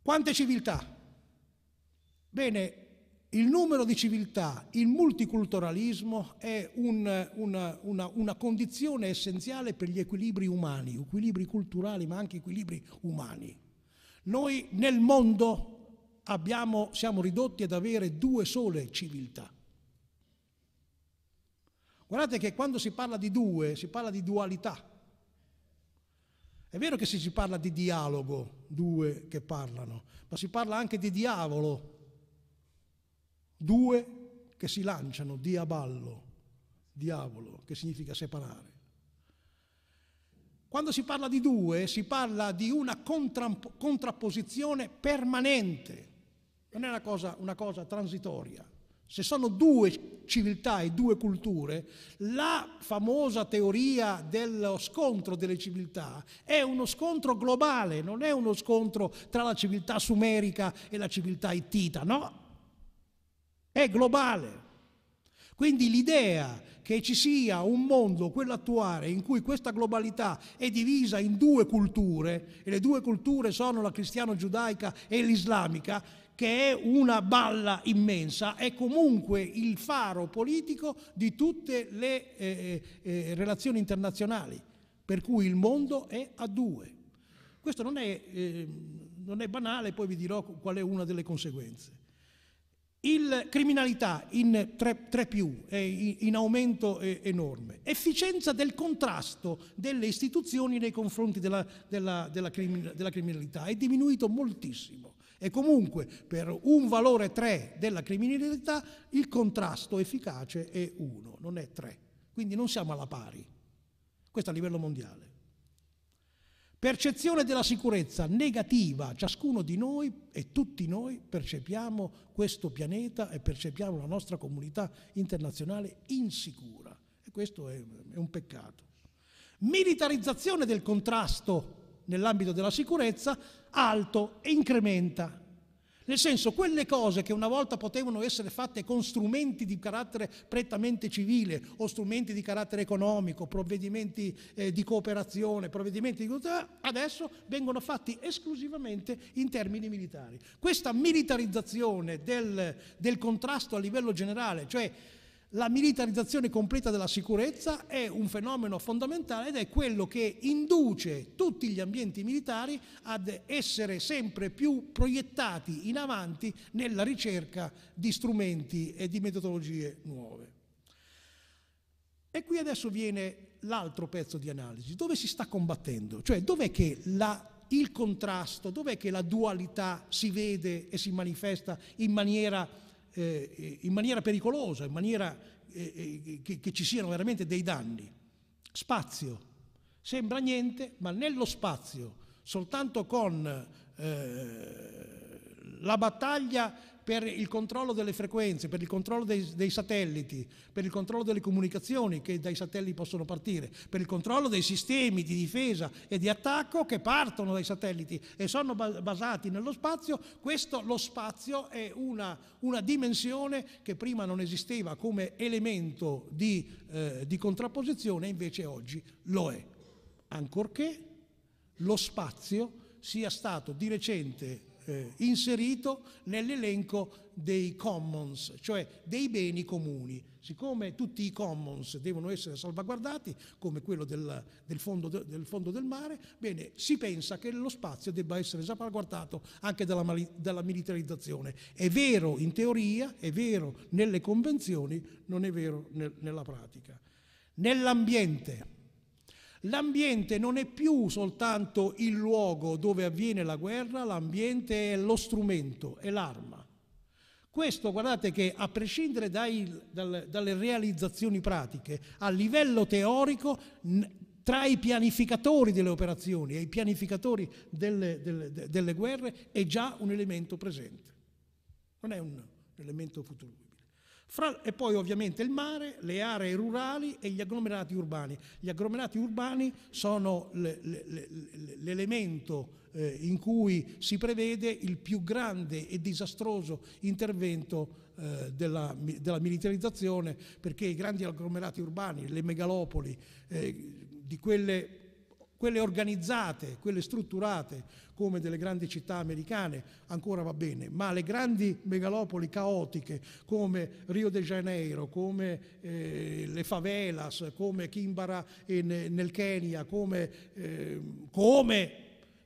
S1: Quante civiltà? Bene, il numero di civiltà, il multiculturalismo è un, una, una, una, condizione essenziale per gli equilibri umani, equilibri culturali ma anche equilibri umani. Noi nel mondo abbiamo, siamo ridotti ad avere due sole civiltà, Guardate che quando si parla di due, si parla di dualità. È vero che si parla di dialogo, due che parlano, ma si parla anche di diavolo, due che si lanciano, diaballo, diavolo, che significa separare. Quando si parla di due, si parla di una contrapposizione permanente, non è una cosa, una cosa transitoria. Se sono due civiltà e due culture, la famosa teoria dello scontro delle civiltà è uno scontro globale, non è uno scontro tra la civiltà sumerica e la civiltà ittita, no? È globale. Quindi l'idea che ci sia un mondo, quello attuale, in cui questa globalità è divisa in due culture, e le due culture sono la cristiano-giudaica e l'islamica, che è una balla immensa, è comunque il faro politico di tutte le eh, eh, eh relazioni internazionali, per cui il mondo è a due. Questo non è, eh, non è banale, poi vi dirò qual è una delle conseguenze. Il criminalità in 3, 3 più è in aumento enorme. Efficienza del contrasto delle istituzioni nei confronti della, della, della, criminalità è diminuito moltissimo. E comunque per un valore 3 della criminalità il contrasto efficace è 1, non è 3. Quindi non siamo alla pari. Questo a livello mondiale. Percezione della sicurezza negativa, ciascuno di noi e tutti noi percepiamo questo pianeta e percepiamo la nostra comunità internazionale insicura e questo è, è un peccato. Militarizzazione del contrasto nell'ambito della sicurezza alto e incrementa. Nel senso, quelle cose che una volta potevano essere fatte con strumenti di carattere prettamente civile o strumenti di carattere economico, provvedimenti eh, di cooperazione, provvedimenti di cooperazione, adesso vengono fatti esclusivamente in termini militari. Questa militarizzazione del, del contrasto a livello generale, cioè la militarizzazione completa della sicurezza è un fenomeno fondamentale ed è quello che induce tutti gli ambienti militari ad essere sempre più proiettati in avanti nella ricerca di strumenti e di metodologie nuove. E qui adesso viene l'altro pezzo di analisi, dove si sta combattendo, cioè dov'è che la il contrasto, dov'è che la dualità si vede e si manifesta in maniera eh, in maniera pericolosa, in maniera eh, eh, che, che ci siano veramente dei danni. Spazio. Sembra niente, ma nello spazio, soltanto con eh, la battaglia per il controllo delle frequenze, per il controllo dei, dei, satelliti, per il controllo delle comunicazioni che dai satelliti possono partire, per il controllo dei sistemi di difesa e di attacco che partono dai satelliti e sono basati nello spazio, questo lo spazio è una, una dimensione che prima non esisteva come elemento di, eh, di contrapposizione, invece oggi lo è, ancorché lo spazio sia stato di recente eh, inserito nell'elenco dei commons, cioè dei beni comuni. Siccome tutti i commons devono essere salvaguardati, come quello del, del, fondo, de, del fondo, del mare, bene, si pensa che lo spazio debba essere salvaguardato anche dalla, dalla militarizzazione. È vero in teoria, è vero nelle convenzioni, non è vero nel, nella pratica. Nell'ambiente, L'ambiente non è più soltanto il luogo dove avviene la guerra, l'ambiente è lo strumento, è l'arma. Questo, guardate che a prescindere dai, dal, dalle realizzazioni pratiche, a livello teorico, tra i pianificatori delle operazioni e i pianificatori delle, delle, delle guerre è già un elemento presente, non è un elemento futuro. Fra, e poi ovviamente il mare, le aree rurali e gli agglomerati urbani. Gli agglomerati urbani sono l'elemento eh, in cui si prevede il più grande e disastroso intervento eh, della, della, militarizzazione perché i grandi agglomerati urbani, le megalopoli, eh, di quelle quelle organizzate, quelle strutturate come delle grandi città americane, ancora va bene, ma le grandi megalopoli caotiche come Rio de Janeiro, come eh, le favelas, come Kimbara nel Kenya, come, eh, come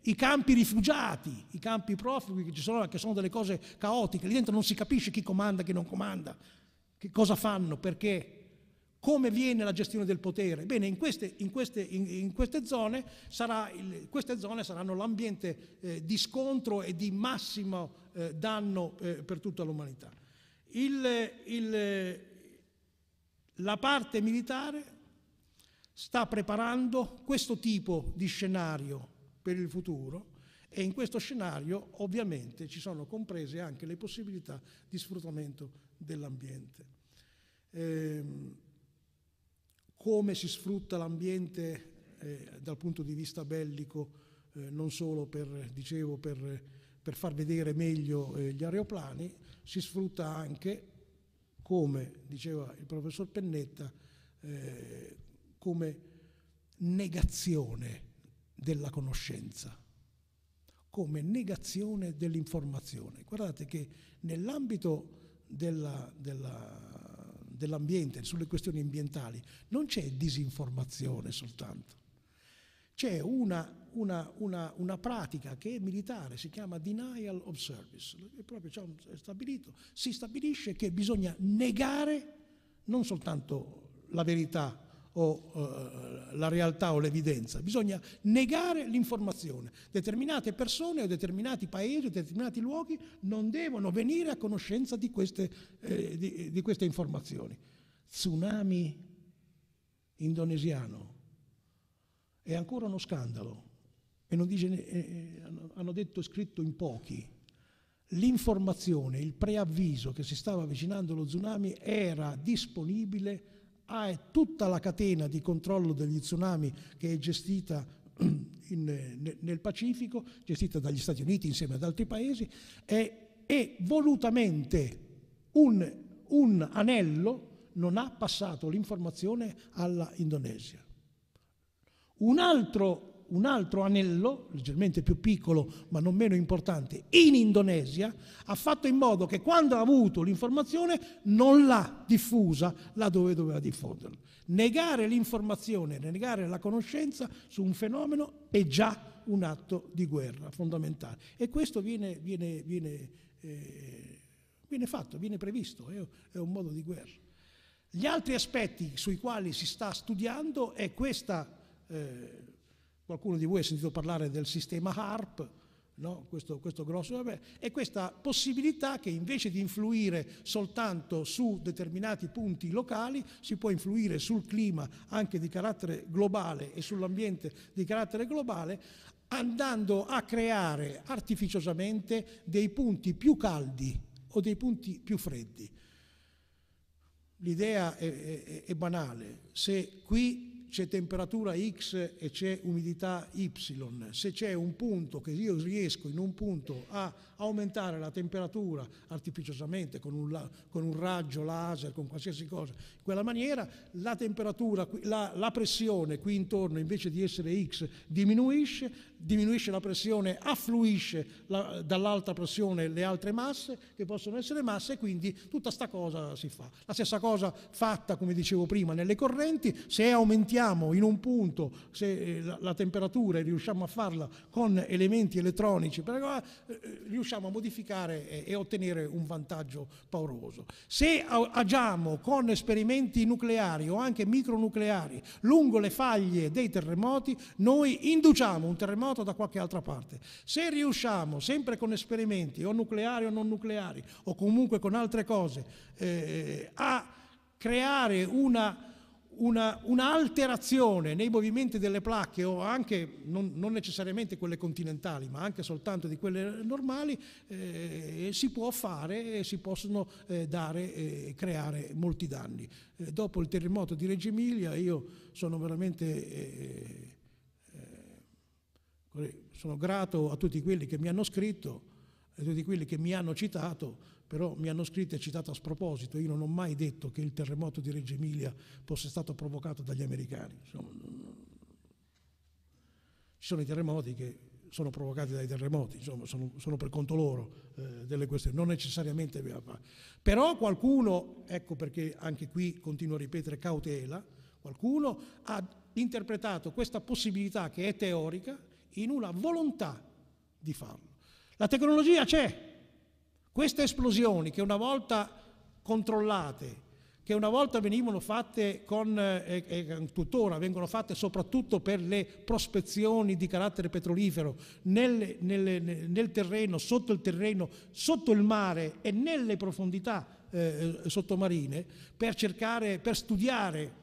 S1: i campi rifugiati, i campi profughi che ci sono, che sono delle cose caotiche, lì dentro non si capisce chi comanda, chi non comanda, che cosa fanno, perché come viene la gestione del potere? Bene, in queste, in queste, in queste zone, sarà, queste zone saranno l'ambiente eh, di scontro e di massimo eh, danno eh, per tutta l'umanità. Il, il, la parte militare sta preparando questo tipo di scenario per il futuro e in questo scenario ovviamente ci sono comprese anche le possibilità di sfruttamento dell'ambiente. Ehm, come si sfrutta l'ambiente eh, dal punto di vista bellico, eh, non solo per, dicevo, per, per far vedere meglio eh, gli aeroplani, si sfrutta anche, come diceva il professor Pennetta, eh, come negazione della conoscenza, come negazione dell'informazione. Guardate che nell'ambito della, della dell'ambiente, sulle questioni ambientali, non c'è disinformazione soltanto. C'è una, una, una, una pratica che è militare, si chiama denial of service, è proprio è stabilito, si stabilisce che bisogna negare non soltanto la verità o eh, la realtà o l'evidenza, bisogna negare l'informazione. Determinate persone o determinati paesi o determinati luoghi non devono venire a conoscenza di queste, eh, di, di queste informazioni. Tsunami indonesiano è ancora uno scandalo e non dice, eh, eh, hanno detto scritto in pochi l'informazione, il preavviso che si stava avvicinando lo tsunami era disponibile ha ah, tutta la catena di controllo degli tsunami che è gestita [CLEARS THROAT] in, nel Pacifico, gestita dagli Stati Uniti insieme ad altri paesi, è, è volutamente un, un anello non ha passato l'informazione all'Indonesia. Un altro un altro anello, leggermente più piccolo ma non meno importante, in Indonesia, ha fatto in modo che quando ha avuto l'informazione non l'ha diffusa laddove doveva diffonderla. Negare l'informazione, negare la conoscenza su un fenomeno è già un atto di guerra fondamentale e questo viene, viene, viene, eh, viene fatto, viene previsto, è, è un modo di guerra. Gli altri aspetti sui quali si sta studiando è questa... Eh, Qualcuno di voi ha sentito parlare del sistema HARP, no? questo, questo, grosso, vabbè, e questa possibilità che invece di influire soltanto su determinati punti locali, si può influire sul clima anche di carattere globale e sull'ambiente di carattere globale, andando a creare artificiosamente dei punti più caldi o dei punti più freddi. L'idea è, è, è banale, se qui c'è temperatura X e c'è umidità Y, se c'è un punto che io riesco in un punto a aumentare la temperatura artificiosamente con un, con un raggio laser, con qualsiasi cosa, in quella maniera la temperatura, la, la pressione qui intorno invece di essere X diminuisce, diminuisce la pressione, affluisce la, dall'alta pressione le altre masse che possono essere masse e quindi tutta sta cosa si fa. La stessa cosa fatta, come dicevo prima, nelle correnti, se aumentiamo mettiamo in un punto, se eh, la temperatura e riusciamo a farla con elementi elettronici, eh, eh, riusciamo a modificare e ottenere un vantaggio pauroso. Se agiamo con esperimenti nucleari o anche micronucleari lungo le faglie dei terremoti, noi induciamo un terremoto da qualche altra parte. Se riusciamo, sempre con esperimenti o nucleari o non nucleari, o comunque con altre cose, eh, a creare una una, un'alterazione nei movimenti delle placche o anche non, non, necessariamente quelle continentali ma anche soltanto di quelle normali eh, si può fare e si possono eh, dare e creare molti danni. Eh, dopo il terremoto di Reggio Emilia io sono veramente eh, eh, eh, sono grato a tutti quelli che mi hanno scritto, a tutti quelli che mi hanno citato però mi hanno scritto e citato a sproposito, io non ho mai detto che il terremoto di Reggio Emilia fosse stato provocato dagli americani. Insomma, ci sono i terremoti che sono provocati dai terremoti, insomma, sono, sono per conto loro eh, delle questioni, non necessariamente. Però qualcuno, ecco perché anche qui continuo a ripetere cautela, qualcuno ha interpretato questa possibilità che è teorica in una volontà di farlo. La tecnologia c'è, queste esplosioni che una volta controllate, che una volta venivano fatte con, eh, e, e tuttora vengono fatte soprattutto per le prospezioni di carattere petrolifero nel, nel, nel terreno, sotto il terreno, sotto il mare e nelle profondità eh, eh sottomarine per cercare, per studiare,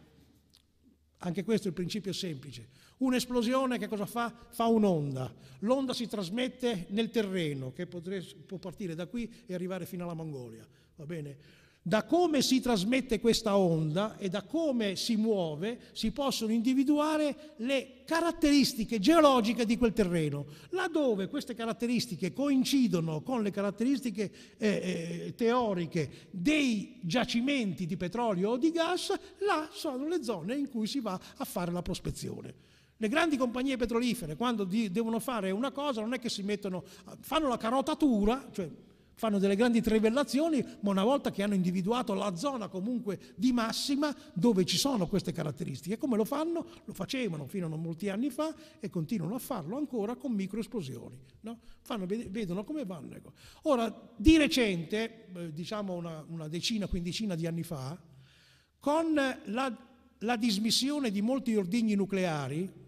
S1: anche questo è il principio semplice, Un'esplosione che cosa fa? Fa un'onda. L'onda si trasmette nel terreno, che può partire da qui e arrivare fino alla Mongolia. Va bene? Da come si trasmette questa onda e da come si muove si possono individuare le caratteristiche geologiche di quel terreno. Laddove queste caratteristiche coincidono con le caratteristiche eh, eh teoriche dei giacimenti di petrolio o di gas, là sono le zone in cui si va a fare la prospezione. Le grandi compagnie petrolifere, quando di, devono fare una cosa, non è che si mettono, fanno la carotatura, cioè fanno delle grandi trivellazioni, ma una volta che hanno individuato la zona comunque di massima dove ci sono queste caratteristiche. Come lo fanno? Lo facevano fino a non molti anni fa e continuano a farlo ancora con microesplosioni. No? Fanno, vedono come vanno. Ecco. Ora, di recente, eh, diciamo una, una, decina, quindicina di anni fa, con la, la dismissione di molti ordigni nucleari,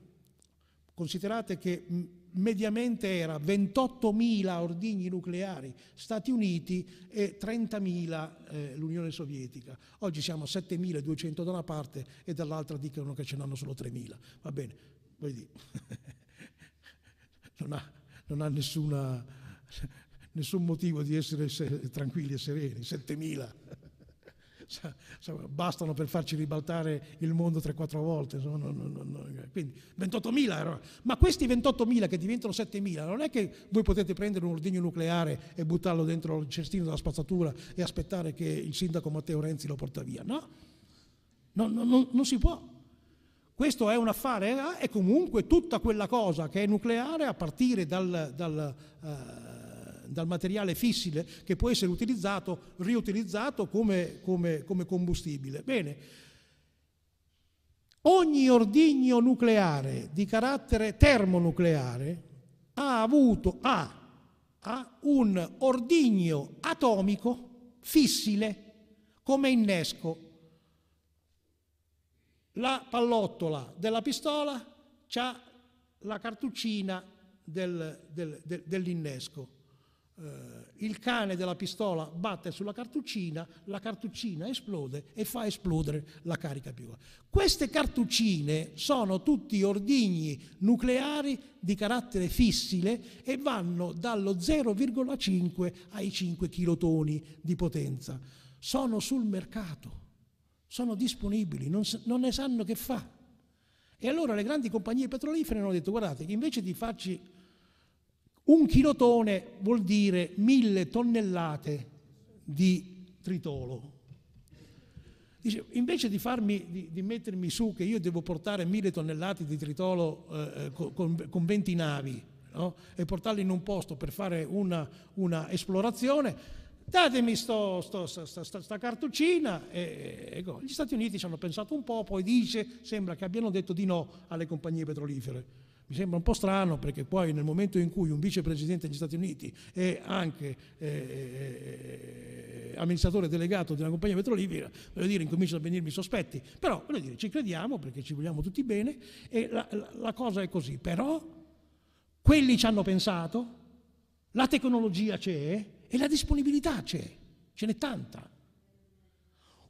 S1: Considerate che mediamente era 28.000 ordigni nucleari Stati Uniti e 30.000 eh, l'Unione Sovietica. Oggi siamo a 7.200 da una parte e dall'altra dicono che ce n'hanno solo 3.000. Va bene, vedi, [LAUGHS] non ha, non ha nessuna, [LAUGHS] nessun motivo di essere tranquilli e sereni, 7.000. Cioè, cioè, bastano per farci ribaltare il mondo 3-4 volte. No, no, no, eh, Quindi 28.000 Ma questi 28.000 che diventano 7.000, non è che voi potete prendere un ordigno nucleare e buttarlo dentro il cestino della spazzatura e aspettare che il sindaco Matteo Renzi lo porta via. No, non si può. Questo è un affare eh, e comunque tutta quella cosa che è nucleare a partire dal... dal uh, dal materiale fissile che può essere utilizzato, riutilizzato come, come, come combustibile. Bene, ogni ordigno nucleare di carattere termonucleare ha avuto, ha, ha un ordigno atomico fissile come innesco. La pallottola della pistola ha la cartuccina del, del, del, dell'innesco eh, il cane della pistola batte sulla cartuccina, la cartuccina esplode e fa esplodere la carica più. Queste cartuccine sono tutti ordigni nucleari di carattere fissile e vanno dallo 0,5 ai 5 kilotoni di potenza. Sono sul mercato, sono disponibili, non, non ne sanno che fa. E allora le grandi compagnie petrolifere hanno detto guardate, invece di farci un chilotone vuol dire mille tonnellate di tritolo. Dice, invece di, farmi, di, di, mettermi su che io devo portare mille tonnellate di tritolo eh, eh con, con 20 navi no? e portarle in un posto per fare una, una esplorazione, datemi questa cartuccina. E, ecco. Gli Stati Uniti ci hanno pensato un po', poi dice, sembra che abbiano detto di no alle compagnie petrolifere. Mi sembra un po' strano perché poi nel momento in cui un vicepresidente degli Stati Uniti è anche eh, eh, amministratore delegato di una compagnia petrolifera, voglio dire, incominciano a venirmi sospetti. Però, voglio dire, ci crediamo perché ci vogliamo tutti bene e la, la, la cosa è così. Però quelli ci hanno pensato, la tecnologia c'è e la disponibilità c'è, ce n'è tanta.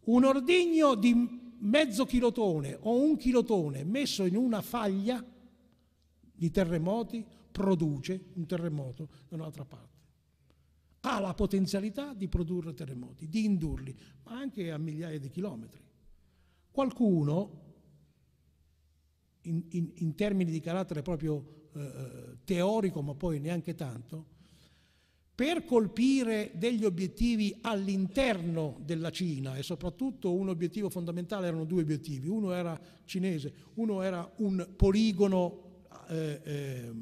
S1: Un ordigno di mezzo chilotone o un chilotone messo in una faglia di terremoti produce un terremoto da un'altra parte. Ha la potenzialità di produrre terremoti, di indurli, ma anche a migliaia di chilometri. Qualcuno, in, in, in termini di carattere proprio eh, eh teorico, ma poi neanche tanto, per colpire degli obiettivi all'interno della Cina e soprattutto un obiettivo fondamentale erano due obiettivi, uno era cinese, uno era un poligono eh, eh,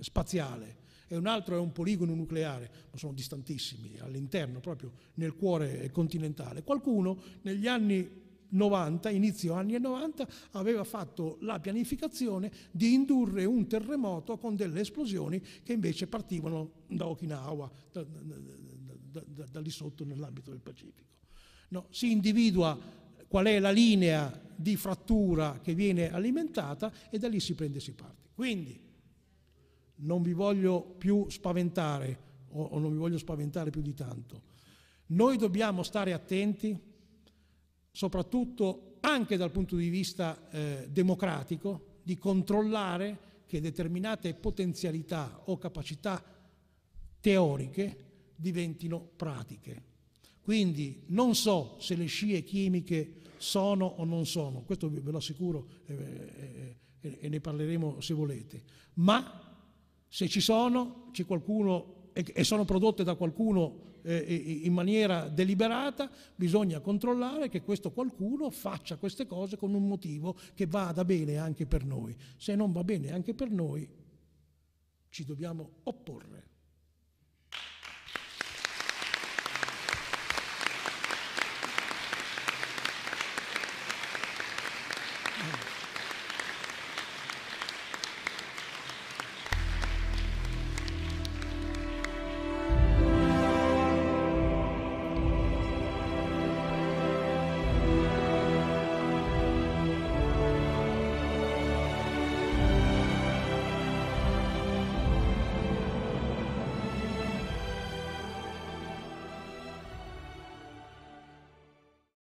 S1: spaziale e un altro è un poligono nucleare, ma sono distantissimi, all'interno, proprio nel cuore continentale. Qualcuno negli anni 90, inizio anni 90, aveva fatto la pianificazione di indurre un terremoto con delle esplosioni che invece partivano da Okinawa, da, da, da, da lì sotto nell'ambito del Pacifico. No, si individua qual è la linea di frattura che viene alimentata e da lì si prende e si parte. Quindi non vi voglio più spaventare o, non vi voglio spaventare più di tanto. Noi dobbiamo stare attenti, soprattutto anche dal punto di vista eh, democratico, di controllare che determinate potenzialità o capacità teoriche diventino pratiche quindi non so se le scie chimiche sono o non sono, questo ve lo assicuro eh, eh, eh e ne parleremo se volete, ma se ci sono, c'è qualcuno e, e sono prodotte da qualcuno eh, in maniera deliberata, bisogna controllare che questo qualcuno faccia queste cose con un motivo che vada bene anche per noi. Se non va bene anche per noi, ci dobbiamo opporre.